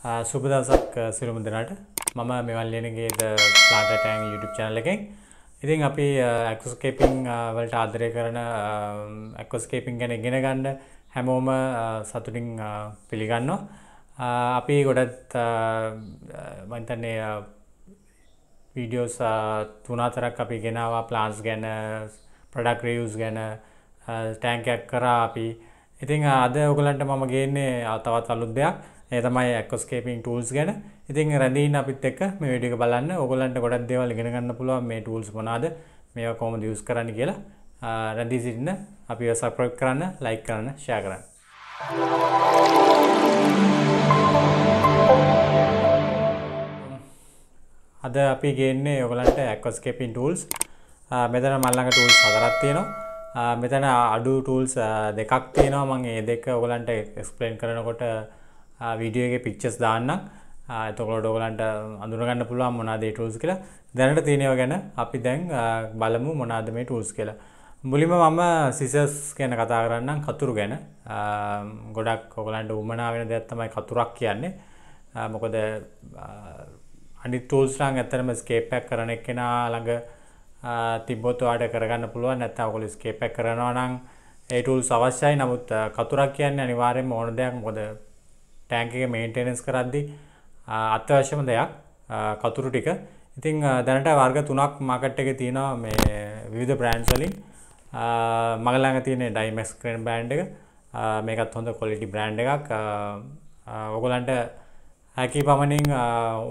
සුබ දවසක් සිරුම දෙනාට මම මෙවන් ලියනගේ ද ප්ලාට ටෑන් YouTube channel එකෙන් ඉතින් අපි ඇක්ස්කේපිං වලට ආදරය කරන ඇක්ස්කේපිං ගැන ඉගෙන ගන්න හැමෝම සතුටින් පිළිගන්න අපි ගොඩත් මන්තන්නේ වීඩියෝස් තුනාතරක් අපි ගෙනවා ප්ලාන්ස් ගැන ප්‍රඩක් රියස් ගැන ටෑන්කැක් කරා අපි ඉතිං අද ඔගලන්ට මම ගේන්නේ අතවත් අලුත් දෙයක් ඒ තමයි ඇක්කොස්කේපින් ටූල්ස් ගැන ඉතින් රැඳීන් අපිත් එක්ක මේ වැඩික බලන්න ඔගොලන්ට ගොඩක් දේවල් ඉගෙනගන්න පුළුවන් මේ ටූල්ස් මොනාද මේවා කොහොමද යූස් කරන්න කියලා රැඳී සිටින්න අපි සබ්ස්ක්‍රයිබ් කරන්න ලයික් කරන්න ෂෙයා කරන්න අද අපි ගේන්නේ ඔගලන්ට ඇක්කොස්කේපින් ටූල්ස් මෙතන මල්ලඟ ටූල්ස් හතරක් තියෙනවා මෙතන අඩු ටූල්ස් දෙකක් තියෙනවා මං ඒ දෙක ඔගලන්ට එක්ස්පලේන් කරනකොට වීඩියගේ පික්චස් දාන්නක් එතකොට ඔගලන්ට අඳුරගන්න පුළුවන් මොනාදේ ටූස් කියලා දැනට තියෙනව ගැන අපි දැන් බලමු මොනාද මේ ටූස් කියලා. මුලිම මම සිසස් ගැන කතා කරන්නම් කතුරු ගැන ගොඩක් ඔගලන්ට උමනා වෙන දෙයක් තමයි කතුරක් කියන්නේ. මොකද අනි තූල්ස්ලාං ඇතරම ස්කේපයක් කරන එකෙනා ළඟ තිබොත්වාට කරගන්න පුළුවන් නැත්ත ඔකොල ස්කේපැක් කරනවා නම් ඒටල් සවශ්‍යයි නමුත් කතුරක් කියන්නේ අනිවාරෙන් ඕන දෙයක් මොකද ටෑන්ක එක මේන්ටේනස් කරද්දි අත්‍යවශ්‍යම දෙයක් කතුරු ටික ඉතිං දැනට වර්ග තුනක් මකට් එක තියෙනවා මේ විවිධ බ්‍රෑන්්වලින් මගලාඟ තියෙන ඩයිමස් කරන බෑන්් එක මේකත් හොඳ කොලිටි බ්‍රෑන්් එකක් ඔගොලන්ට හැකි පමණින්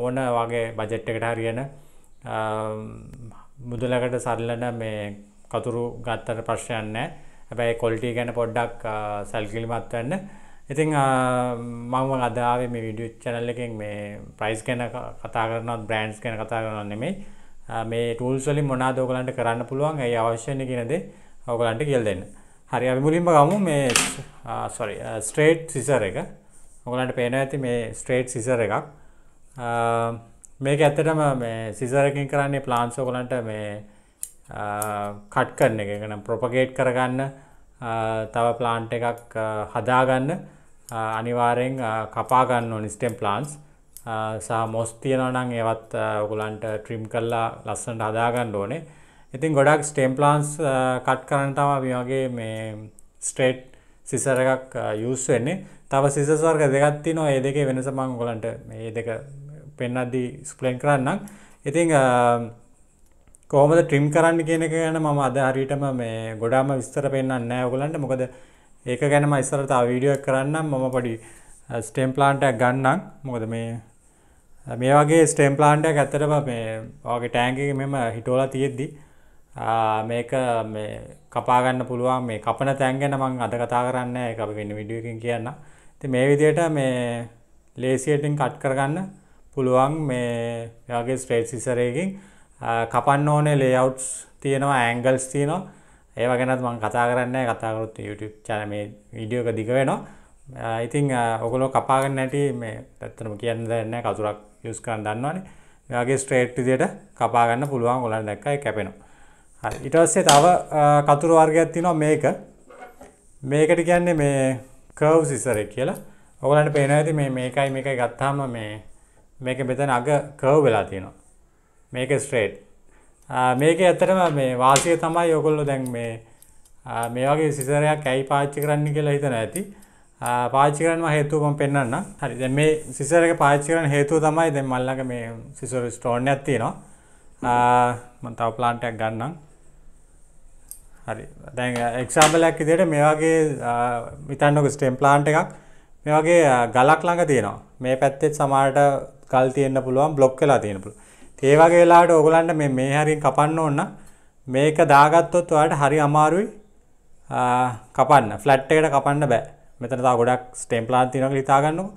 ඕන වගේ බජෙට් එකට හරියන මුදලකට සරලන මේ කතුරු ගත්තට ප්‍රශ්යන්න හැබැයි කොල්ටි ගැන පොඩ්ඩක් සැල්කිලිමත් වන්න ඉතිං මම අදාව මේ විඩියෝ චැනල් එකෙන් මේ ප්‍රයිස් ගැන කතා කරනත් බ්‍රන්ඩ්ස් ගැන කතා කරන්න නෙමේ මේ ටූල්ස්වලින් මොනා දෝගලන්ට කරන්න පුළුවන් ඇයි අවශ්‍යන කියනද ඔගලන්ට කියල් දෙන්න හරි අවිමුලින්ම ගමු මේ සොරි ස්ට්‍රේට් සිසර එක ඔගලන්ට පේන ඇති මේ ස්ට්‍රේට් සිසර එකක් මේක ඇත්තටම මේ සිසරකින් කරන්නේ ප්ලාන්ස් ඔගලන්ට මේ කට් කරන එක ගැන ප්‍රොපගේට් කරගන්න තව ප්ලාන්ට් එකක් හදාගන්න අනිවාරයෙන් කපාගන්න නිස්ටම් ප්ලාන්ස් සහ මොස් තියෙනනම් ඒවත් ඔගුලන්ට ට්‍රිම් කල්ලා ලස්සන්ට හදාගන්න ඕනේ ඉතින් ගොඩක් ස්ටේම් ප්ලාන්ස් කට් කරන්න තම මේගේ මේ ස්ට්‍රේට් සිසර එකක් යස් වෙන්නේ තව සිසස්වර්ග දෙගත්ති නො ඒ දෙකේ වෙනස මං ගොලන්ට ඒ දෙක පෙන්නද්දී ස්පලෙන් කරන්නම් ඉතිං කෝමද ට්‍රිම් කරන්න කියන එක ගැන මම අදහරිටම මේ ගොඩාම විස්තර පෙන්න්න නෑ ඔගලන්ට මොකද ඒක ගැනම ඉස්සරට වීඩියෝ කරන්නම් මම පඩි ස්ටේම් ප්ලාන්ටයක් ගන්නම් මොකද මේ මේ වගේ ස්ටේම් ප්ලාන්ටයක් ඇත්තටම මේ වගේ ටෑන්ගේ මෙම හිටෝලා තියෙද්දි මේක මේ කපාගන්න පුළුවන් මේ කපන තැන් ගැන මං අද කතා කරන්න එක අපි වෙන විඩියකින් කියන්න ති මේ විදියට මේ ලේසියටින් කට් කරගන්න පුළුවන් මේ වගේ ස්ට්‍රේට් සිසරයකින් කපන්න ඕනේ ලේවුට්ස් තියෙනවා ඇංගල්ස් තියෙනවා ඒව ගැනත් මං කතා කරන්න කතාකරුත් YouTube චන මේ විඩියෝක දිග වෙනවා ඉතිං uh, uh, ඔගොලෝ කපාගන්න නැටි මේ තත්තරම කියන්න දන්න කතුරක් යස් කරන්න දන්නවානේ ගේ ස්ට්‍රේට් දියට කපාගන්න පුළුවන් ගොලන් දැක්කයි කැපෙනවා ඉටස්සේ තව uh, කතුරු වර්ගයක් තිනවා මේක මේකට කියන්නේ මේ කව් සිසරෙක් කියලා ඔගලන්ට පේන ඇති මේ මේකයි මේකයි ගත්තාම මේ මේක මෙතන අග කව් වෙලා තියෙනවා මේක ස්ට්‍රේට් මේක ඇතරම මේ වාසය තමයි යොකොල්ලො දැන් මේ මේ වගේ සිසරයක් ඇයි පාච්චි කරන්න කියලා හිතන ඇති පාච්චි කරන්න හේතුවම පෙන්න්න හරි දැ මේ සිසරක පාච්චි කරන හේතුව තමයි දෙ මල්ලක මේ සිසර ස්ටෝන් ඇතිනවා මතාව ප්ලාන්ටක් ගන්නම් හරි දැන් එක්සාම්බලයක් ඉදිට මේ වගේ මිතන්නක ස්ටේම් ප්ලාන්ට එකක් මේ වගේ ගලක් ළඟ තියෙනවා මේ පැත්තෙත් සමාට ගල් තියෙන්න්න පුළුවන් බ්ලොක් කලා තියෙනපුළ ඒ වගේ වෙලාවට ඕගලන්ට මේ මේ හරියෙන් කපන්න ඕන මේක දාගත්තොත් ඔයාලට හරි අමාරුයි කපන්න. ෆ්ලැට් එකට කපන්න බෑ. මෙතන තව ගොඩක් ස්ටෙම් ප්ලාන් තියෙනවා කියලා හිතාගන්නකෝ.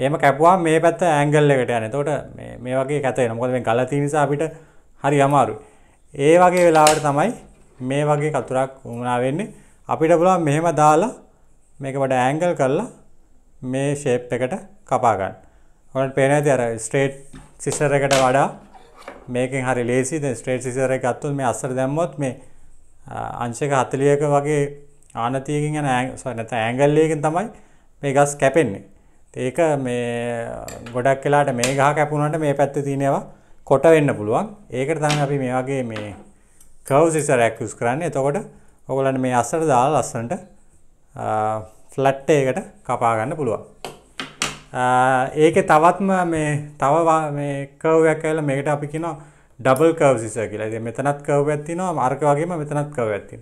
එහෙම කැපුවා මේ පැත්ත ඇන්ගල් එකට යන. එතකොට මේ මේ වගේ කැත වෙනවා. මොකද මේ ගල තියෙන නිසා අපිට හරි අමාරුයි. ඒ වගේ වෙලාවට තමයි මේ වගේ කතුරක් වුණා වෙන්නේ. අපිට පුළුවන් මෙහෙම දාලා මේක වඩා ඇන්ගල් කරලා මේ ෂේප් එකට කපා ගන්න. ඔයාලට පේනවා ඇති අර ස්ට්‍රේට් සිස්ටර් එකට වඩා මේකෙන් හරි ලේසි දැන් ස්ට්‍රේට් සිසර් එක ගත්තොත් මේ අස්සර දැම්මොත් මේ අංශ එක 40ක වගේ ආනතියකින් යන සෝරි නැත්නම් ඇන්ගල් එකකින් තමයි මේ ගස් කැපෙන්නේ. ඒක මේ ගොඩක් වෙලාට මේ ගහ කැපුණාට මේ පැත්තේ තියෙනවා කොට වෙන්න පුළුවන්. ඒකට තමයි අපි මේ වගේ මේ කර්ව් සිසර් එකක් යූස් කරන්නේ. එතකොට ඔයගොල්ලන්ට මේ අස්සර දාලා ලස්සනට ෆ්ලැට් එකකට කපා ගන්න පුළුවන්. ඒක තවත්ම මේ තව මේ කවයක් ඇල මේකට අපි කියන ඩබල් කව සිස කියලා ඇති මෙතනත් කව ඇත්තිනවා මාර්ක වගේම මෙතනත් කව ඇත්තින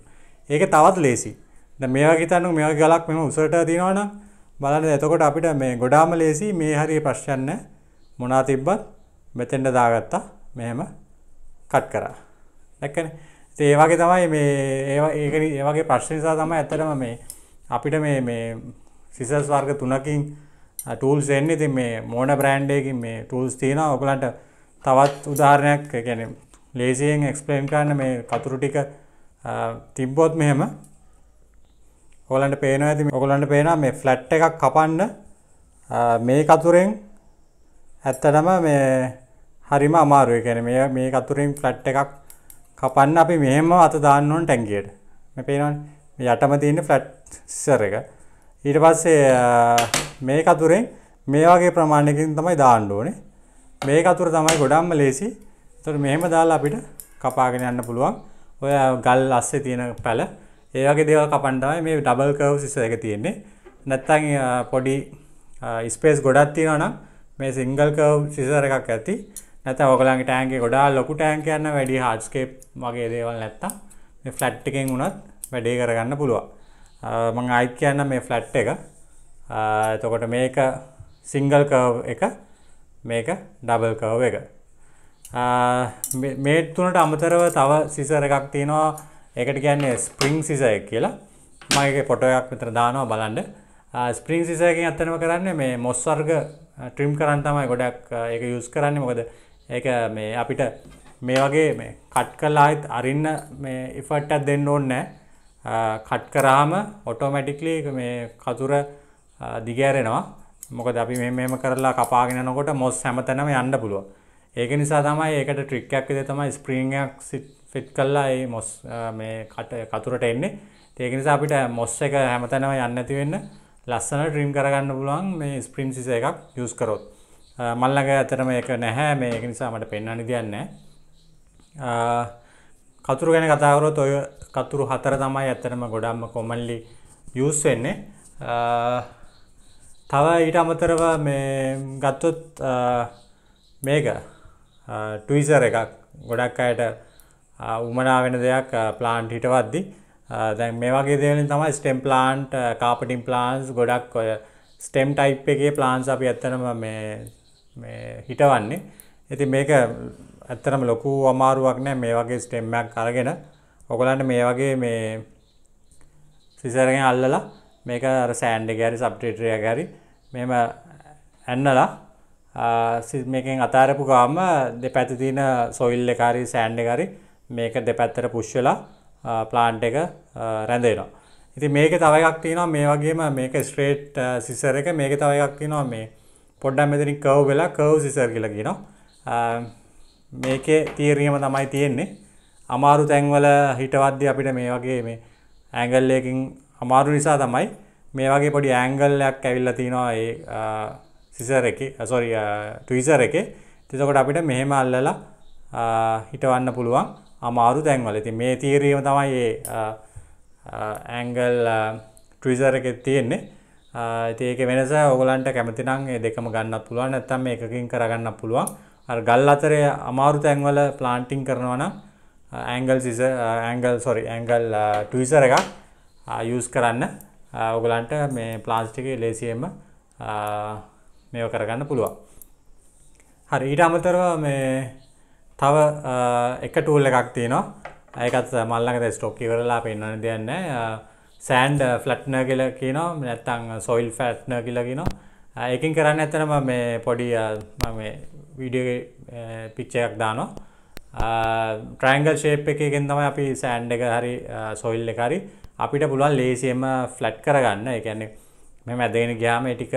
ඒක තවත් ලේසි ද මේවාගේ තන්නු මෙ ගලක් මෙම උසට දිනවන බලන්න එතකොට අපිට මේ ගොඩාම ලේසි මේ හරි ප්‍රශ්යන්න මොනා තිබ්බත් මෙතෙන්ට දාගත්තා මෙහෙම කට් කරා දැක්කන ඒවාගේ තමයි මේ ඒ ඒවගේ ප්‍රශ්නිසා තම ඇතරම මේ අපිට මේ සිසස් වර්ග තුනකින් ටූල්ස් එන්න ඉතින් මේ මෝන බ්‍රෑන්්ඩයකින් මේ ටූල්ස් තියෙන ඔකලන්ට තවත් උදාහරණයක් ගැන ලේසියෙන් එක්ස්පලේන් කරන්න මේ කතුරු ටික තිබ්බොත් මෙහෙම ඔලන්ට පේන ඇති ඔකොලන්ට පේන මේ ෆ්ලට් එකක් කපන්න මේ කතුරෙන් ඇත්තටම මේ හරිම අමාරුව කැන මේ මේ කතුරින් ෆ්ලට් එකක් කපන්න අපි මෙහෙම අත දාන්නවන් ටැන්ගියට මේ පේනවන් යටම තියන්න ෆ්ලට්සර එක ඊට පස්සේ මේ කතුරෙන් මේ වගේ ප්‍රමාණයකින් තමයි දාන්න ඕනේ. මේ කතුර තමයි ගොඩක්ම ලේසි. ඒතකොට මෙහෙම දාලා අපිට කපාගෙන යන්න පුළුවන්. ඔය ගල් අස්සේ තියෙන පැල ඒ වගේ දේවල් කපන්න තමයි මේ ඩබල් කර්ව් සිස්ටම් එක තියෙන්නේ. නැත්තම් පොඩි ස්පේස් ගොඩක් තියෙනවා නම් මේ සිංගල් කර්ව් සිස්ටම් එකක් ඇති. නැත්නම් ඔයගලන්ගේ ටෑන්ක් එක ගොඩාක් ලොකු ටෑන්ක් යන වැඩි හાર્ඩ්ස්කේප් වගේ දේවල් නැත්තම් මේ ෆ්ලැට් එකෙන් උනත් වැඩේ කරගන්න පුළුවන්. මම ආයෙත් කියන්නම් මේ ෆ්ලැට් එක එතකොට මේක සිංගල් කව් එක මේක ඩබල් කව් එක මේ තුනට අමතරව තව සිසර එකක් තියෙනවා ඒකට කියන්නේ ස්ප්‍රිං සිසය කියලා මගේ පොටයක් විතර දානවා බලන්න ස්ප්‍රිං සිසයකින් අත්තනම කරන්න මේ මොස්වර්ග ට්‍රිම් කරන්න තමයි ගොඩක් එක යුස් කරන්න මොකද ඒක මේ අපිට මේ වගේ මේ කට් කලාත් අරින්න මේ ඉෆට්ටත් දෙන්න ඕන්න කට් කරාම ඔටෝමැටික්ලි මේ කතුර දිගෑරෙනවා මොකද අපි මෙම කරලා කපාගෙනනකොට මොස් හැමතැනම යන්න පුළුව ඒක නිසා තමයි ඒකට ට්‍රික්කයක් විදේ තමයි ස්ප්‍රීංයක් ෆිට් කල්ලා ඒ මොස් මේ කට කතුරට එන්නේ ඒක නිසා අපිට මොස් එක හැමතැනම යන්න ඇතිවෙන්න ලස්සන ට්‍රීම් කරගන්න පුළුවන් මේ ස්ප්‍රීම් සිස එකක් යස් කරොත් මල්ලඟ ඇතරම එක නැහැ මේ එක නිසා මට පෙන්න්නනි දයන්න කතුරු ගැන කතාවරොත් ඔය කතුරු හතර තමයි ඇතරම ගොඩම්ම කොමල්ලි යස් වෙන්නේ තව ඊට අමතරව මේ ගත්තොත් මේක ටවිසර් එකක් ගොඩක් අයට උමනා වෙන දෙයක් ප්ලාන්ට් හිටවද්දි දැන් මේ වගේ දේලින් තමයි ස්ටෙම් ප්ලාන්ට් කාපටින් ප්ලාන්ස් ගොඩක් ඔය ස්ටෙම් ටයිප් එකේ ප්ලාන්ස් අපි ඇත්තනම මේ හිටවන්නේ ඇති මේක ඇත්තරම ලොකු අමාරුවක් නෑ මේ වගේ ස්ටෙම්මයක් අරගෙන ඔකොලන්ට මේ වගේ මේ සිසරගෙන අල්ලලා මේක සෑන්ඩ ගැරි සබ්ටේටරය ගැරි මෙම ඇන්නලා මේකෙන් අතාරපු ගාම දෙපැතිතින සොයිල්ල කාරි සෑන්ඩ ගරි මේක දෙපැත්තර පුෂ්වලා ප්ලාන්් එක රැඳේනවා. ඉති මේක තවයක් තිනවා මේ වගේම මේක ස්ට්‍රේට් සිසර එක මේක තවයක් තිනවා මේ පොඩ්ඩම් මෙතිනි කව් වෙලා කව් සිසර් කියලකි නවා මේකේ තීරීම තමයි තියෙන්නේ අමාරු තැන්වල හිටවද්‍ය අපිට මේ වගේ මේ ඇගල්ලයකින් අමාරු නිසා තමයි මේ වගේ පොඩි ඇංගල්ලයක් ඇවිල්ල තියෙනවා ඒ සිසර එක සොරි ටවිසර් එක තිසකොට අපිට මෙහෙම අල්ලලා හිටවන්න පුළුවන් අමාරු තැන්වල ති මේ තීරීම තමයි ඒ ඇංගල් ටවිසර් එක තියෙන්නේ ඒක වෙනස ඔගලන්ට කැමතිනම් දෙකම ගන්න පුළුවන් නැත්තම් එකකින් කරගන්න පුළුවන් අ ගල් අතරය අමාරු තැන්වල ප්ලාන්ටිං කරනවන ඇංගල් සිස ඇංගල් සොරි ඇංගල් ටවිසර එකක් යස් කරන්න ඔගලන්ට මේ ප්ලාස්ටික ලේසියම මේව කරගන්න පුළුවන් හරි ඊට අමතරව මේ තව එක ටූල් එකක් තියෙනවා ඒකත් මල්ලඟද ස්ටොක් ඉවරලා පෙන්වන්න දෙන්න සෑන්ඩ් ෆලට්න කියල කියනවා නැත්තං සොයිල් ෆැට්න කියල කියනවා ඒකින් කරන්න ඇතනම මේ පොඩි විඩිය පික්්ච එකක් දානවා ට්‍රයිංගල් ශේප් එකගෙන් තම අපි සෑන්ඩ් එක හරි සොයිල් එකරි අපිට පුළුවන් ලේසියෙන්ම ෆ්ලට් කරගන්න එකන්නේ මෙ මැදගෙන ගයාම ටික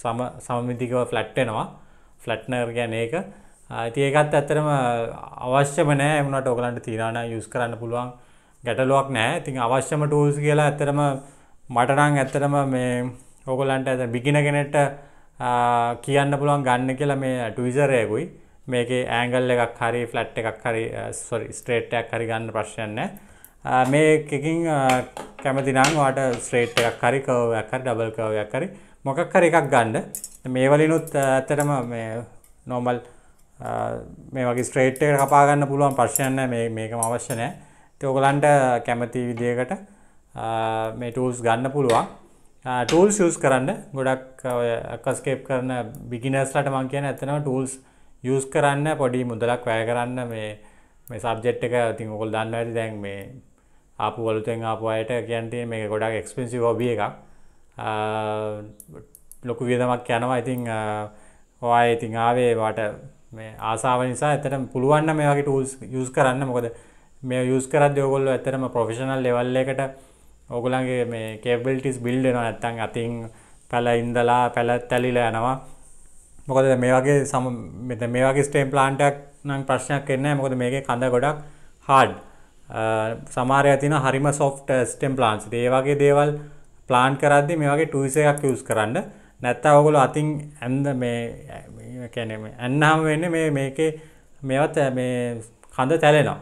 සම සමමිතිකව ෆ්ලට්ටෙනවා ෆ්ලට්නර් ගැන ඒක තියකත් ඇත්තරම අවශ්‍යම නෑ එමනට ඔකලන්ට තිරාණ යුස් කරන්න පුළුවන් ගැටලුවක් නෑ ඉතින් අවශ්‍යම ටූල්ස් කියලා ඇත්තරම මටනං ඇත්තරම මේ ඔකොලන්ට ඇත බිගින කෙනෙට කියන්න පුළුවන් ගන්න කියලා මේ ටවිසරයකුයි මේක ඇංගල් එකක් හරි ෆලට් එකක් හරි ස්ට්‍රේට්ටයක් හරි ගන්න ප්‍රශ්යන්න මේකින් කැමතිනංවාට ස්ට්‍රේට් එකක් හරිකවයක් හරි ඩබල් කවයක් හරි මොකක් හරි එකක් ගණ්ඩ මේ වලිනුත් ඇතරම නෝමල් මේ වගේ ස්ට්‍රේට් එකට කපාගන්න පුළුවන් පර්ශයන්න මේක අවශ්‍යනය තෝගලන්ට කැමති විදිකට මේ ටූල්ස් ගන්න පුළුවන් ටූල් ස් කරන්න ගොඩක් අකස්කේප් කරන බිගිනස්ලට මං කියන ඇතනව ටූල්ස් යස් කරන්න පොඩි මුදලක් වැය කරන්න මේ මේ සබ්ජෙට් එක ඉතින් ඔකොල් දන්න ඇති දැන් මේ ආපු වලුතෙන් ආපු අයට කියන්ටේ මේ ගොඩක් එක්ස්පෙන්සි හොබිය එකක් ලොකු වියදමක් යනවා ඉතිං හොය ඉතිං ආවේ වාට මේ ආසාාව නිසා ඇතට පුළුවන්න මේවාගේ ටූල්ස් යුස් කරන්න මොකද මේ යුස් කරත් යෝගොල්ල ඇතරම ප්‍රොෆෙෂනල් ලෙවල් එකට ඕගුලන්ගේ මේ කේබල්ටිස් බිල්ඩෙනවා ඇත්තන් අතින් පැල ඉන්දලා පැල තැලිලා යනවා මොකද මේ වගේ සම මෙත මේ වගේ ස්ටේම් ප්ලාන්ටක් නම් ප්‍රශ්නයක් එන්න මොකද මේක කඳ ගොඩක් හාඩ් සමාරය තින හරිම සොෆ්ට ස්ටම් ප්ලාන්ස් දේවගේ දේවල් ප්ලාන්් කරද්දි මේ වගේ ටස එකක් යස් කරන්න නැත්ත ඔගොල අතින් ඇන්ද මේැනම ඇන්නහම වෙන්න මේ මේකේ මෙවත් මේ කඳ තැලෙනවා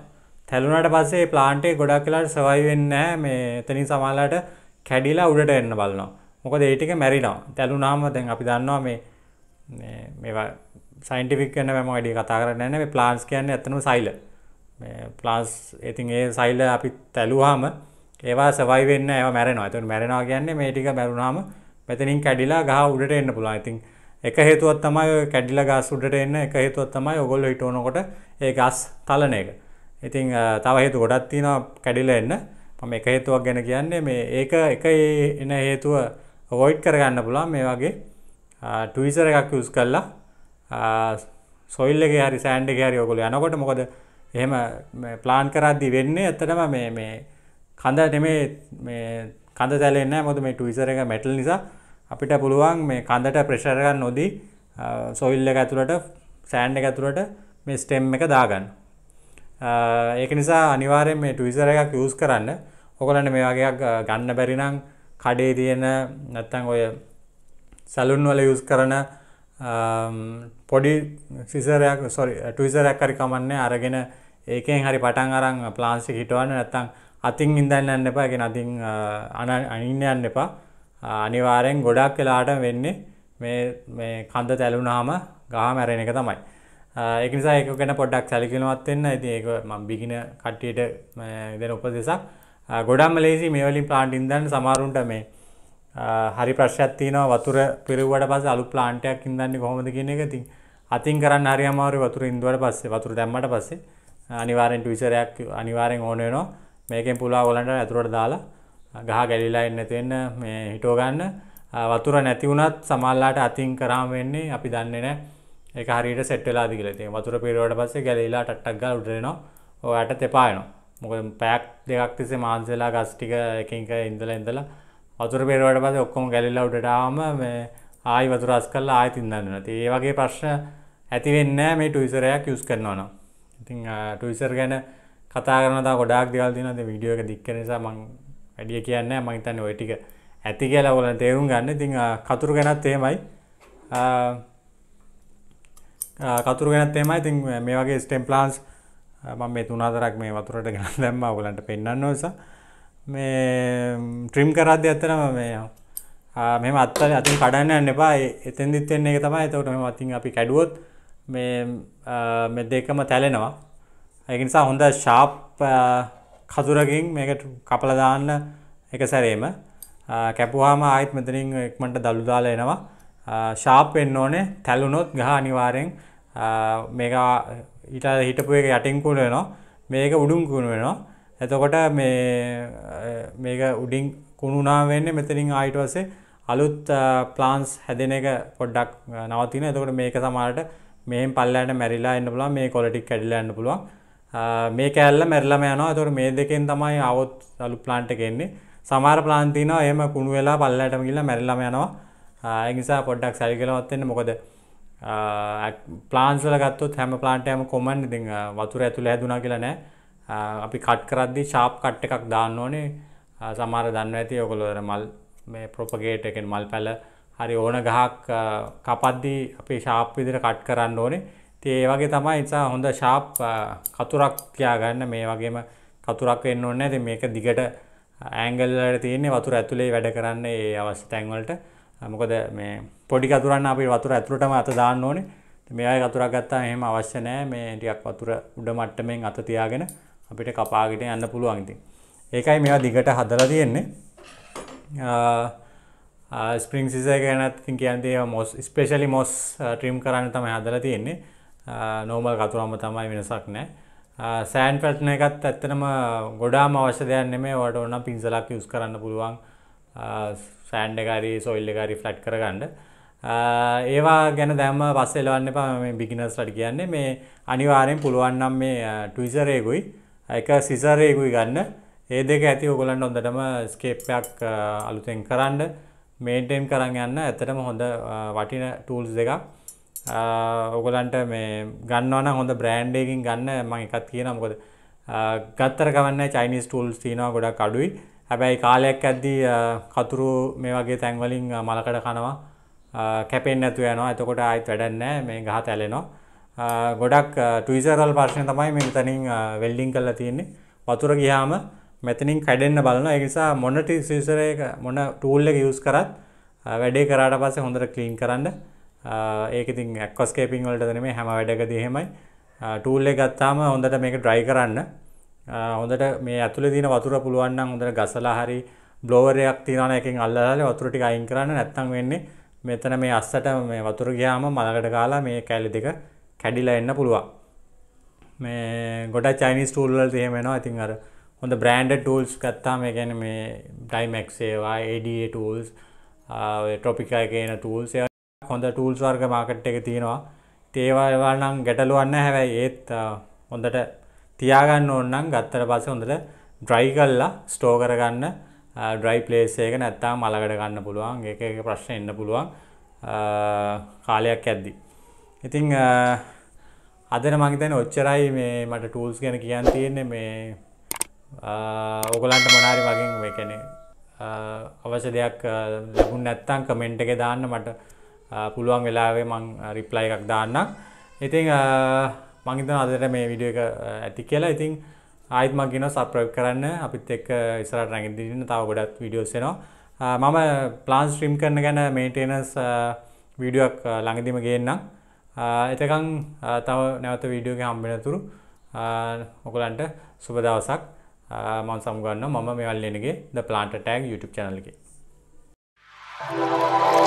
තැලුණට පස්සේ ප්ලාන්ටේ ගොඩක් කියලාට සවයි වෙන්න මේ එතනින් සමාලාට කැඩිලා උඩට එන්න බලනවා මොකද ඒටික මැරිනවා තැලුනාම දැන් අපි දන්නවා මේ මේවා සයින්ටිෆික් කන්න මම වැඩි කතා කරන්න න මේ ප්ලාන්ස් කියන්න ඇතනු සයිල ප්ලාස් ඉතින් ඒ සයිල්ල අපි තැලුවාම ඒවා සවයිවෙන්න ඒ මැරෙන ඇතුන් මැරෙනවා කියන්නේ මේටික බැරුණාම පැතනින් කැඩිලා ගහ උඩට එන්න පුළා ඉතින් එක හේතුවත් තමයි කැඩිල ගස් උඩට එන්න එක හේතුවත් තමයි ඔගොල්ල හිටෝනකොට ඒ ගස් තලන එක ඉතිං තව හේතු ගොඩත් තියෙන කැඩිල එන්න පම එක හේතුවක් ගැන කියන්නේ මේ ඒක එක එන හේතුව ඔවොයිට් කරගන්න පුළා මේ වගේ ටවිසර එකක් යස් කල්ලා සොල්ලගේ හරි සෑන්ඩ හරි ඔගොල යනකොට මොකද එහෙම ප්ලාන් කරද්දි වෙන්නේ ඇත්තටම මේ මේ කඳ නෙමේ මේ කඳ දැලෙන්න මොද මේ ටවිසර එක මැටල් නිසා අපිට පුළුවන් මේ කඳට ප්‍රශරගන්න නොදී සොයිල්ල එක ඇතුළට සෑන්ඩ එක ඇතුළට මේ ස්ටෙම් එක දාගන්න ඒක නිසා අනිවාරෙන් මේ ටවිසර එකක් යස් කරන්න ඔකොලන්න මේ වගේයක් ගන්න බැරිනම් කඩේ තියෙන නැත්තං ඔය සැලුන්වල යස් කරන පොඩි සිසරයක් සොරි ටවිසරයක් හරි කමන්නේ අරගෙන ඒකෙන් හරි පටන් අරං ප්ලාන්සි හිටවන්න නැත්තං අතින් ඉඳන්න යන්න එපා ගෙන අතින් අන අනින්න යන්න එපා අනිවාරයෙන් ගොඩක් වෙලාට වෙන්නේ මේ කන්ද තැලුනාම ගහ මැරෙන එක තමයි ඒනිසා ඒක ගැන පොඩ්ඩක් සැලිකිලවත් එන්න ඇති ඒක මං බිගින කට්ටියට දෙන උපදෙසක් ගොඩම් ලේසි මේවලින් ප්ලාන්ටින් දන්න සමාරුන්ට මේ හරි ප්‍රශ්යක් තියෙනවා වතුර පිරව්වට පස්සේ අලුත් ප්ලාන්ටයක් ඉඳන්නේ කොහොමද කියන එක ඉතින් අතින් කරන්න හරි අමාරුයි වතුර ඉඳුවට පස්සේ වතුර දැම්මට පස්සේ අනිවාර්යෙන් ට්විසරයක් අනිවාර්යෙන් ඕන වෙනවා මේකෙන් පුළුවන් ඔයගලන්ට අතුරට දාලා ගහ ගැලිලා ඉන්න තෙන්න මේ හිටව ගන්න වතුර නැති වුණත් සමහරලාට අතින් කරාම වෙන්නේ අපි දන්නේ නැහැ ඒක හරියට සෙට් වෙලාද කියලා. ඉතින් වතුර පිරවුවට පස්සේ ගැලිලා ටට්ටක් ගාලා උඩ එනවා. ඔයාට තෙපා එනවා. මොකද පැයක් දෙකක් තිස්සේ මාන්සෙලා ගස් ටික එකින් එක ඉඳලා ඉඳලා වතුර පෙරවට පස ඔක්කොම ගැලිල්ල උඩටාම ආයි වතුරස් කල්ලා ආය තින්දන්න ති ඒ වගේ ප්‍රශ්න ඇතිවෙන්න මේ ටවිසරයක් යුස් කරනවන ඉතිං ටවිසර් ගැන කතා කරනතා ගොඩක් දෙවල් තිනද විඩියෝ එක දික්ක නිසා මං වැඩිය කියන්න මහිතන්න ඔයටික ඇති කියලා ඔොල තේරුම් ගන්න තිං කතුරු ගැනත් ඒමයි කතුරු ගැනත් ඒමයි තින් මේ වගේ ස්ටෙම් ප්ලාන්ස් මම මේ තුනාදරක් මේ වතුරට ගෙන දැම්ම ඔගලන්ට පෙන්න්න නිසා මේ ට්‍රිම් කරද්ද ඇත්තනම මේ මෙම අත්තල අතින් කඩන්න යන්න එපා එතන්දිත් එන්නේ එක තමයි එතකොට මෙම අතින් අපි කැඩුවොත් මේ මෙ දෙකම තැලෙනවා ඒනිසා හොඳ ශාප් කතුරකින් මේකට කපලදාන්න එක සැරේම කැපුවාම ආයිත් මෙතනින් එක්මට දළුදාල එනවා ශාප් වෙන්න ඕනේ තැල්ලුනොත් ගහ අනිවාරෙන් මේක ඊට හිටපු එක යටින්කුණ වෙනවා මේක උඩුන්කුණ වෙනවා එතකොට මේ මේක උඩින් කුණුනා වෙන්නේ මෙතනින් ආයිට පස්සේ අලුත් ප්ලාන්ස් හැදෙන එක පොඩ්ඩක් නවතින. එතකොට මේක සමහරට මේෙන් පල්ලයට මැරිලා එන්න පුළුවන් මේ කොලටික් කැඩිලා එන්න පුළුවන්. මේ කෑල්ල මැරිලාම යනවා. එතකොට මේ දෙකෙන් තමයි આવොත් අලුත් ප්ලාන්ට් එක එන්නේ. සමහර ප්ලාන්ට් තියෙනවා එහෙම කුණු වෙලා පල්ලයටම ගිහලා මැරිලාම යනවා. ඒ නිසා පොඩ්ඩක් සැලකිලිමත් වෙන්න. මොකද ප්ලාන්ස් වල ගත්තොත් හැම ප්ලාන්ට් එකම කොමන් ඉතින් වතුර ඇතුළේ හැදුනා කියලා නෑ. අපි කට් කරද්දි ශාප් කට් එකක් දාන්න ඕනේ සමහර දන්න ඇති ඔයගොල්ලෝ මල් මේ ප්‍රොපගේට් එකෙන් මල් පැල හරි ඕන ගහක් කපද්දී අපි ශාප් විදිහට කට් කරන්න ඕනේ. ඉතින් ඒ වගේ තමයි නිසා හොඳ ශාප් කතුරක් තියාගන්න මේ වගේම කතුරක් වෙන්න ඕනේ. ඉතින් මේක දිගට ඇංගල් වලට තියෙන්නේ වතුර ඇතුලේ වැඩ කරන්න ඒ අවශ්‍ය තැන් වලට මොකද මේ පොඩි කතුරන්න අපි වතුර ඇතුලටම අත දාන්න ඕනේ. මේ අය කතුරක් ගත්තාම එහෙම අවශ්‍ය නැහැ. මේ ටිකක් වතුර උඩ මට්ටමින් අත තියාගෙන අපිට කපාගට යන්න පුළුවන් ඉතින් ඒකයි මේවා දිගට හදලා තියෙන්නේ ස්පරිින් සිස ගැනත්තින් කියන්දේ මොස් ස්පේෂලි මොස් ට්‍රීම් කරන්න තමයි හදලා තියෙන්නේ නෝමල් කතුරම්ම තමයි වෙනසක් නෑ සෑන් පැට්න එකත් ඇත්තනම ගොඩාම අවශ්‍ය දෙයන්න මේ වට ඕන්න පින්සලක් යුස් කරන්න පුළුවන් සෑන්ඩකාරි සොල්ලකාරි ෆලට් කරගන්න ඒවා ගැන දැම පස්සෙලවන්න එපා මේ බිගිනස්ලට කියන්නේ මේ අනිවාරයෙන් පුළුවන්නම් මේ ටවිසරයකුයි එක සිසරයකුයි ගන්න ඒ දෙක ඇති ඔගොලන්ට හොඳටම ස්කේප්යක් අලුතෙන් කරන්න මේන්ටෙන් කරන්න යන්න ඇතටම හොඳ වටින ටූල්ස් දෙක ඔගොලන්ට මේ ගන්නවන හොඳ බ්‍රෑන්්ඩයකින් ගන්න මං එකත් කියන මොකද ගත්තර කවන්න චයිනිස් ටූල්ස් තිනවා ගොඩක් අඩුයි හැබැයි කාලයක් ඇද්දී කතුරු මේ වගේ තැන්වලින් මලකඩ කනවා කැපෙන් ඇතු යනවා එතකොට අයිත් වැඩන්න මේ ගහ තැලෙනවා ගොඩක් ටීසරල් පර්ශය තමයි මෙ තනින් වෙල්ඩිං කල්ලා තියෙන්නේ වතුර ගියාම මෙතනින් කඩෙන්න්න බලන එකනිසා මොනට සිසරයක මොන ටූල්ල යස් කරත් වැඩේ කරාට පස හොඳට කලීන් කරන්න ඒකති ක්කොස්කේපිං වලට දන මේ හැම වැඩක දහෙමයි ටූල්ල ගත්තාම හොඳට මේක ඩ්‍රයි කරන්න හොඳට මේ ඇතුල දින වතුර පුළුවන්න හොඳට ගසලා හරි බ්ලෝවරයක් තිරන එකින් අල්ලාල වතුරටි අයින් කරන්න නැත්තං වෙන්නේ මෙතන මේ අස්සට මේ වතුර ගයාම මලකට කාලා මේ කැලි දෙක කැඩිලා එන්න පුළුවන් මේ ගොඩ චයිනිස් ටූල්වල් තියමෙනවා ඉතින් අර හොඳ බ්‍රන්ඩ ටූල්ස් ගත්තාම ගැන මේ ටයිමක්සේවා ADA ටූල්ස් ටොපිකා කියන ටූල්ස් හොඳ ටූල්ස් වර්ග මාකට් එක තියෙනවා ඒවා ඒවා නම් ගැටලුවන්න හැබැයි ඒත් හොඳට තියාගන්න ඕන්නම් ගත්තර පස්සේ හොඳට ඩ්‍රයි කල්ලා ස්ටෝ කරගන්න ඩ්‍රයි ප්ලේස් එක නැත්තම් මලකට ගන්න පුළුවන් ඒක එක ප්‍රශ්න එන්න පුළුවන් කාලයක් ඇද්දි ඉතිං අදන මංතන ඔච්චරයි මේ මට ටූල්ස් ගැන කියන්න තියෙන්නේ මේ ඕගලන්ට මොනාරි වගින් වෙකෙන අවශ්‍ය දෙයක් ලැබුන් නැත්තං කමෙන්ට් එක දාන්න මට පුළුවන් වෙලාවේ මං රිප්ලයි එකක් දාන්නක් ඉතිං මංහිතන අදට මේ විඩිය එක ඇති කියලා ඉතිං ආයිත් මක්ගෙන සප්‍රව් කරන්න අපිත් එක් ඉස්රට රැගදින්න තව ගොඩත් විඩියෝස්සෙනවා මම ප්ලාන්ස් ශ්‍රීම් කරන ගැන මේටනස් වීඩියක් ළඟදිම ගේන්නම් එතකං තව නැවත වීඩියෝග හම්බෙනතුරු ඔකුලන්ට සුබදවසක් මන් සම්ගන්න මම මෙවල්ලෙනගේ ද ප්ලාන්ට ටෑග් YouTube චනලකි. Thank you.